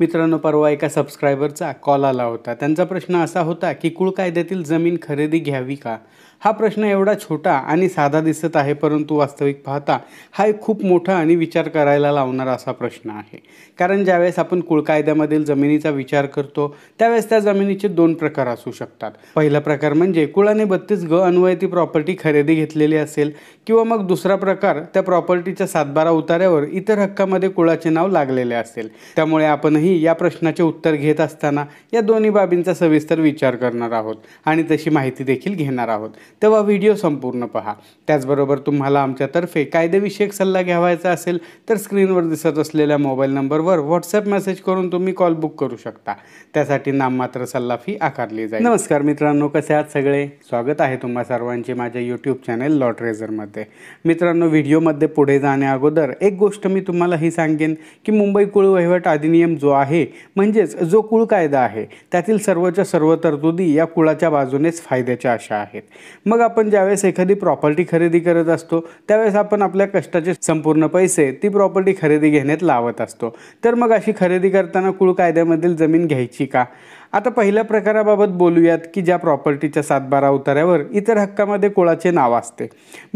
मित्रांनो परवा एका सबस्क्रायबरचा कॉल आला होता त्यांचा प्रश्न असा होता की कुळ कायद्यातील जमीन खरेदी घ्यावी का हा प्रश्न एवढा छोटा आणि साधा दिसत आहे परंतु वास्तविक पाहता हा एक खूप मोठा आणि विचार करायला लावणारा असा प्रश्न आहे कारण ज्यावेळेस आपण कुळ कायद्यामधील जमिनीचा विचार करतो त्यावेळेस त्या जमिनीचे दोन प्रकार असू शकतात पहिला प्रकार म्हणजे कुळाने बत्तीस ग अन्वयती प्रॉपर्टी खरेदी घेतलेली असेल किंवा मग दुसरा प्रकार त्या प्रॉपर्टीच्या सातबारा उतार्यावर इतर हक्कामध्ये कुळाचे नाव लागलेले असेल त्यामुळे आपणही या प्रश्नाचे उत्तर घेत असताना या दोन्ही बाबींचा सविस्तर विचार करणार आहोत आणि तशी माहिती देखील घेणार आहोत तेव्हा व्हिडिओ संपूर्ण पहा त्याचबरोबर तुम्हाला आमच्यातर्फे कायदेविषयक सल्ला घ्यावायचा असेल तर स्क्रीनवर दिसत असलेल्या मोबाईल नंबरवर व्हॉट्सअप मेसेज करून तुम्ही कॉल बुक करू शकता त्यासाठी नाममात्र सल्ला फी आकारली जाईल नमस्कार मित्रांनो कसे आहात सगळे स्वागत आहे तुम्हा सर्वांचे माझ्या यूट्यूब चॅनेल रेझरमध्ये मित्रांनो व्हिडिओमध्ये पुढे जाण्याअगोदर एक गोष्ट मी तुम्हाला ही सांगेन की मुंबई कुळ वहिवट अधिनियम जो आहे म्हणजेच जो कुळ कायदा आहे त्यातील सर्वच्या सर्व तरतुदी या कुळाच्या बाजूनेच फायद्याच्या अशा आहेत मग आपण ज्यावेळेस एखादी प्रॉपर्टी खरेदी करत असतो त्यावेळेस आपण आपल्या कष्टाचे संपूर्ण पैसे ती प्रॉपर्टी खरेदी घेण्यात लावत असतो तर मग अशी खरेदी करताना कुळ कायद्यामधील जमीन घ्यायची का आता पहिल्या प्रकाराबाबत बोलूयात की ज्या प्रॉपर्टीच्या सातबारा उतार्यावर इतर हक्कामध्ये कुळाचे नाव असते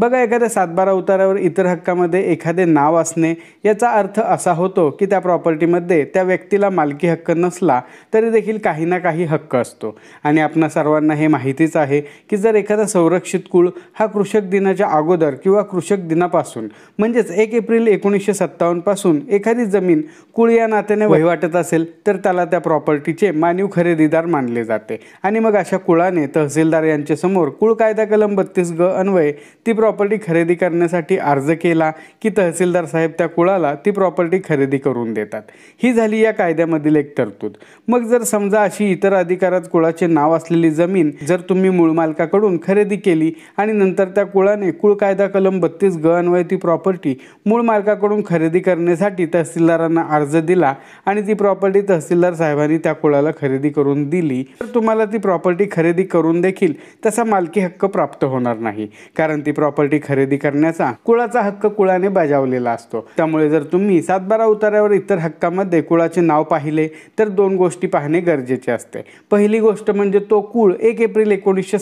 बघा एखाद्या सातबारा उतार्यावर इतर हक्कामध्ये एखादे नाव असणे याचा अर्थ असा होतो की त्या प्रॉपर्टीमध्ये त्या व्यक्तीला मालकी हक्क नसला तरी देखील काही ना काही हक्क असतो आणि आपणा सर्वांना हे माहितीच आहे की जर एखादा संरक्षित कुळ हा कृषक दिनाच्या अगोदर किंवा कृषक दिनापासून म्हणजेच एक एप्रिल एकोणीसशे सत्तावन्नपासून एखादी जमीन कुळ या नात्याने वहिवाटत असेल तर त्याला त्या प्रॉपर्टीचे मान्यव खरे खरेदीदार मानले जाते आणि मग अशा कुळाने तहसीलदार यांच्यासमोर कुळ कायदा कलम बत्तीस ग अन्वय ती प्रॉपर्टी खरेदी करण्यासाठी अर्ज केला की तहसीलदार साहेब त्या कुळाला ती प्रॉपर्टी खरेदी करून देतात ही झाली या कायद्यामधील एक तरतूद मग जर समजा अशी इतर अधिकारात कुळाचे नाव असलेली जमीन जर तुम्ही मूळ मालकाकडून खरेदी केली आणि नंतर त्या कुळाने कुळ कायदा कलम बत्तीस ग अन्वय ती प्रॉपर्टी मूळ मालकाकडून खरेदी करण्यासाठी तहसीलदारांना अर्ज दिला आणि ती प्रॉपर्टी तहसीलदार साहेबांनी त्या कुळाला खरेदी करून दिली तर तुम्हाला ती प्रॉपर्टी खरेदी करून देखील तसा मालकी हक्क प्राप्त होणार नाही कारण ती प्रॉपर्टी खरेदी करण्याचा कुळाचा हक्क कुळाने बजावलेला असतो त्यामुळे जर तुम्ही सातबारा उतार्यावर इतर हक्कामध्ये कुळाचे नाव पाहिले तर दोन गोष्टी पाहणे गरजेचे असते पहिली गोष्ट म्हणजे तो कुळ एक एप्रिल एकोणीसशे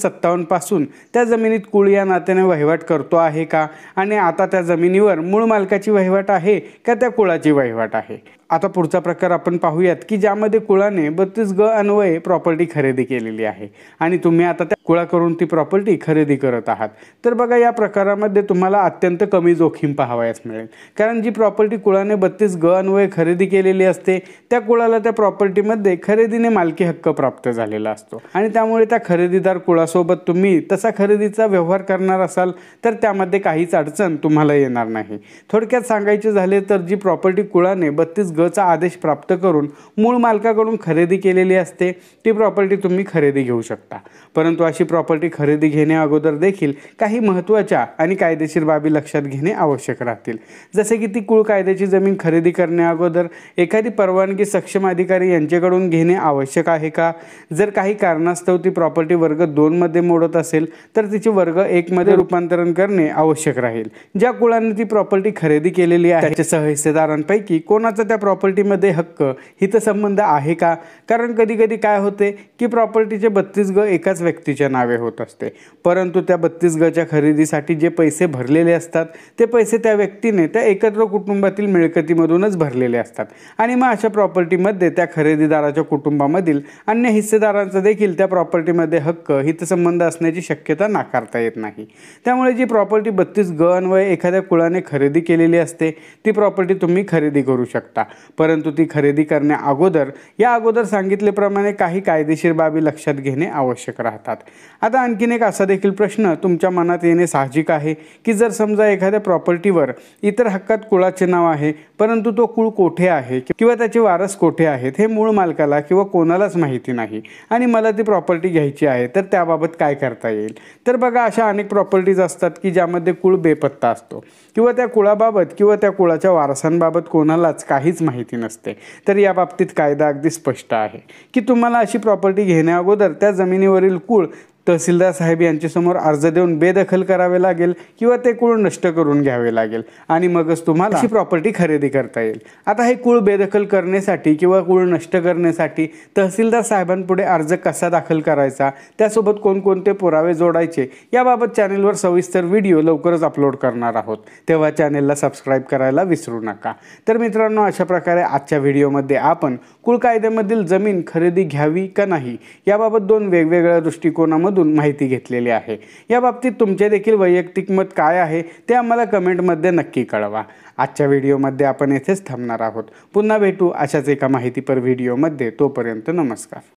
पासून त्या जमिनीत कुळ या नात्याने वहिवाट करतो आहे का आणि आता त्या जमिनीवर मूळ मालकाची वहिवाट आहे का त्या कुळाची वहिवाट आहे आता पुढचा प्रकार आपण पाहूयात की ज्यामध्ये कुळाने बत्तीस ग अन्वये प्रॉपर्टी खरेदी केलेली आहे आणि तुम्ही आता त्या गोळा करून ती प्रॉपर्टी खरेदी करत आहात तर बघा या प्रकारामध्ये तुम्हाला अत्यंत कमी जोखीम पाहावयास मिळेल कारण जी प्रॉपर्टी कुळाने बत्तीस ग अन्वये खरेदी केलेली असते त्या कुळाला त्या प्रॉपर्टीमध्ये खरेदीने मालकी हक्क प्राप्त झालेला असतो आणि त्यामुळे त्या खरेदीदार कुळासोबत तुम्ही तसा खरेदीचा व्यवहार करणार असाल तर त्यामध्ये काहीच अडचण तुम्हाला येणार नाही थोडक्यात सांगायचे झाले तर जी प्रॉपर्टी कुळाने बत्तीस गचा आदेश प्राप्त करून मूळ मालकाकडून खरेदी केलेली असते ती प्रॉपर्टी तुम्ही खरेदी घेऊ शकता परंतु अशी प्रॉपर्टी खरेदी अगोदर देखील काही महत्त्वाच्या आणि कायदेशीर बाबी लक्षात घेणे आवश्यक राहतील जसे की ती कुळ कायद्याची जमीन खरेदी अगोदर एखादी परवानगी सक्षम अधिकारी यांच्याकडून घेणे आवश्यक आहे का जर काही कारणास्तव ती प्रॉपर्टी वर्ग दोनमध्ये मोडत असेल तर तिचे वर्ग एकमध्ये रूपांतरण करणे आवश्यक राहील ज्या कुळांनी ती प्रॉपर्टी खरेदी केलेली आहे त्याच्या सहहिस्सेदारांपैकी कोणाचा त्या प्रॉपर्टीमध्ये हक्क हितसंबंध आहे का कारण कधी कधी काय होते की प्रॉपर्टीचे बत्तीस ग एकाच व्यक्तीच्या नावे होत असते परंतु त्या बत्तीस गच्या खरेदीसाठी जे पैसे भरलेले असतात ते पैसे त्या व्यक्तीने त्या एकत्र कुटुंबातील मिळकतीमधूनच भरलेले असतात आणि मग अशा प्रॉपर्टीमध्ये त्या खरेदीदाराच्या कुटुंबामधील अन्य हिस्सेदारांचा देखील त्या प्रॉपर्टीमध्ये हक्क हितसंबंध असण्याची शक्यता नाकारता येत नाही त्यामुळे जी प्रॉपर्टी बत्तीस ग अन्वय एखाद्या कुळाने खरेदी केलेली असते ती प्रॉपर्टी तुम्ही खरेदी करू शकता परंतु ती खरेदी करण्या अगोदर या अगोदर सांगितल्याप्रमाणे काही कायदेशीर बाबी लक्षात घेणे आवश्यक राहतात आता आणखीन एक असा देखील प्रश्न तुमच्या मनात येणे साहजिक आहे की जर समजा एखाद्या प्रॉपर्टीवर इतर हक्कात कुळाचे नाव आहे परंतु तो कुळ कोठे आहे किंवा त्याचे वारस कोठे आहेत हे मूळ मालकाला किंवा कोणालाच माहिती नाही आणि मला ती प्रॉपर्टी घ्यायची आहे तर त्याबाबत काय करता येईल तर बघा अशा अनेक प्रॉपर्टीज असतात की ज्यामध्ये कुळ बेपत्ता असतो किंवा त्या कुळाबाबत किंवा त्या कुळाच्या वारसांबाबत कोणालाच काहीच माहिती नसते तर या बाबतीत कायदा अगदी स्पष्ट आहे की तुम्हाला अशी प्रॉपर्टी घेण्याअगोदर त्या जमिनीवरील कुळ तहसीलदार साहेब यांच्यासमोर अर्ज देऊन बेदखल करावे लागेल किंवा ते कुळ नष्ट करून घ्यावे लागेल आणि मगच तुम्हाला ही प्रॉपर्टी खरेदी करता येईल आता हे कुळ बेदखल करण्यासाठी किंवा कुळ नष्ट करण्यासाठी तहसीलदार साहेबांपुढे अर्ज कसा दाखल करायचा त्यासोबत कोणकोणते पुरावे जोडायचे याबाबत चॅनेलवर सविस्तर व्हिडिओ लवकरच अपलोड करणार आहोत तेव्हा चॅनेलला सबस्क्राईब करायला विसरू नका तर मित्रांनो अशा प्रकारे आजच्या व्हिडिओमध्ये आपण कुळ कायद्यामधील जमीन खरेदी घ्यावी का नाही याबाबत दोन वेगवेगळ्या दृष्टिकोनामधून मधून माहिती घेतलेली आहे या बाबतीत तुमचे देखील वैयक्तिक मत काय आहे ते आम्हाला कमेंटमध्ये नक्की कळवा आजच्या व्हिडिओमध्ये आपण येथेच थांबणार आहोत पुन्हा भेटू अशाच एका माहितीपर व्हिडिओमध्ये तोपर्यंत नमस्कार